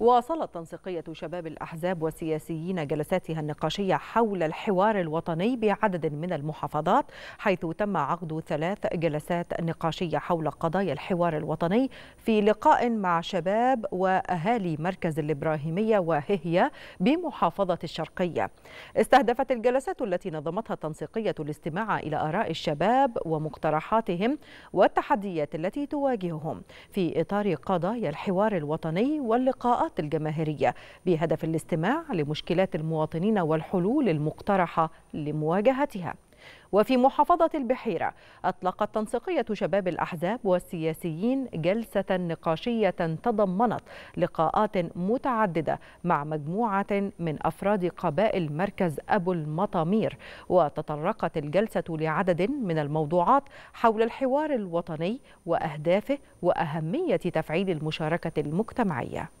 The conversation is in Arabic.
واصلت تنسيقية شباب الأحزاب والسياسيين جلساتها النقاشية حول الحوار الوطني بعدد من المحافظات حيث تم عقد ثلاث جلسات نقاشية حول قضايا الحوار الوطني في لقاء مع شباب وأهالي مركز الإبراهيمية وههية بمحافظة الشرقية استهدفت الجلسات التي نظمتها التنسيقية الاستماع إلى آراء الشباب ومقترحاتهم والتحديات التي تواجههم في إطار قضايا الحوار الوطني واللقاءات التظاهرات الجماهيرية بهدف الاستماع لمشكلات المواطنين والحلول المقترحة لمواجهتها وفي محافظة البحيرة أطلقت تنسيقية شباب الأحزاب والسياسيين جلسة نقاشية تضمنت لقاءات متعددة مع مجموعة من أفراد قبائل مركز أبو المطامير وتطرقت الجلسة لعدد من الموضوعات حول الحوار الوطني وأهدافه وأهمية تفعيل المشاركة المجتمعية